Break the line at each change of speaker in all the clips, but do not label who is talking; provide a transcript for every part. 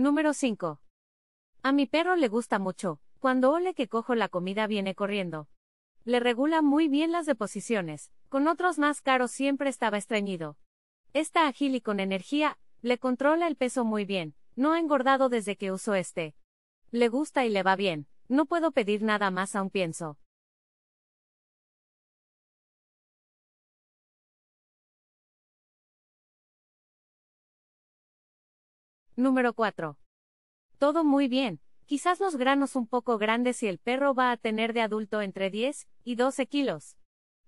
Número 5. A mi perro le gusta mucho, cuando ole que cojo la comida viene corriendo. Le regula muy bien las deposiciones, con otros más caros siempre estaba estreñido. Está ágil y con energía, le controla el peso muy bien, no ha engordado desde que uso este.
Le gusta y le va bien, no puedo pedir nada más aún pienso. Número 4. Todo muy bien,
quizás los granos un poco grandes y el perro va a tener de adulto entre 10 y 12 kilos.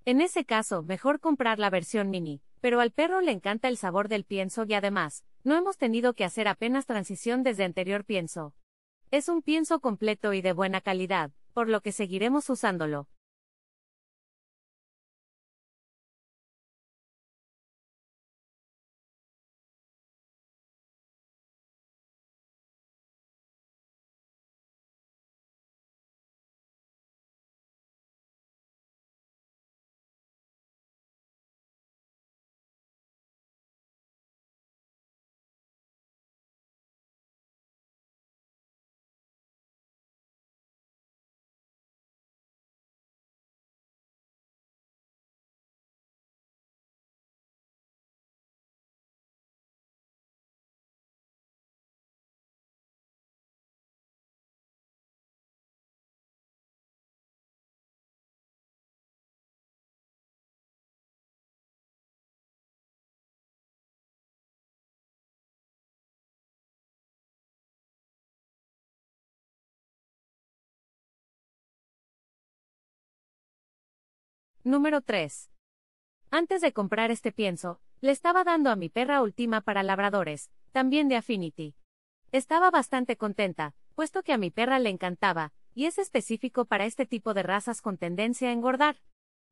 En ese caso, mejor comprar la versión mini, pero al perro le encanta el sabor del pienso y además, no hemos tenido que hacer apenas transición desde anterior pienso. Es un
pienso completo y de buena calidad, por lo que seguiremos usándolo. Número 3. Antes de comprar este pienso, le estaba dando a mi perra
última para labradores, también de Affinity. Estaba bastante contenta, puesto que a mi perra le encantaba, y es específico para este tipo de razas con tendencia a engordar.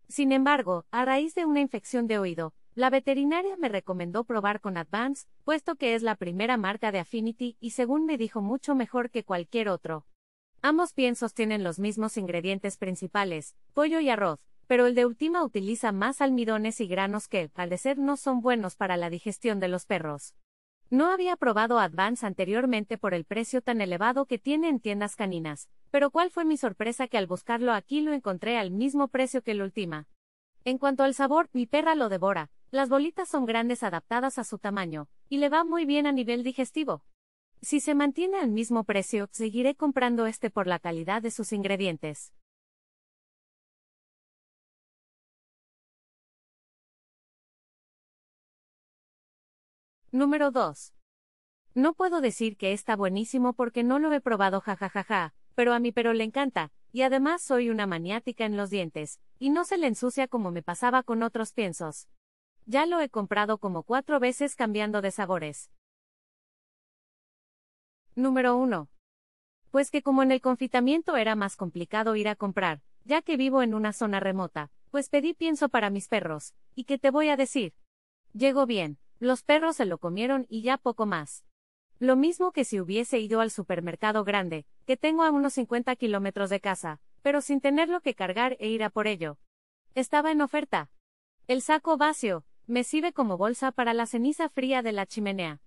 Sin embargo, a raíz de una infección de oído, la veterinaria me recomendó probar con Advance, puesto que es la primera marca de Affinity y según me dijo mucho mejor que cualquier otro. Ambos piensos tienen los mismos ingredientes principales, pollo y arroz, pero el de Ultima utiliza más almidones y granos que, al de no son buenos para la digestión de los perros. No había probado Advance anteriormente por el precio tan elevado que tiene en tiendas caninas, pero cuál fue mi sorpresa que al buscarlo aquí lo encontré al mismo precio que el Ultima. En cuanto al sabor, mi perra lo devora, las bolitas son grandes adaptadas a su tamaño, y le va muy bien a nivel digestivo. Si se mantiene al mismo precio, seguiré
comprando este por la calidad de sus ingredientes. Número 2. No puedo decir que está buenísimo porque no lo he probado
jajajaja, pero a mi pero le encanta, y además soy una maniática en los dientes, y no se le ensucia como me pasaba con otros piensos. Ya lo he comprado como cuatro veces cambiando de sabores. Número 1. Pues que como en el confitamiento era más complicado ir a comprar, ya que vivo en una zona remota, pues pedí pienso para mis perros, y que te voy a decir. Llegó bien. Los perros se lo comieron y ya poco más. Lo mismo que si hubiese ido al supermercado grande, que tengo a unos 50 kilómetros de casa, pero sin tenerlo que cargar e ir a por ello. Estaba en oferta. El saco vacío, me sirve como bolsa para la ceniza fría de
la chimenea.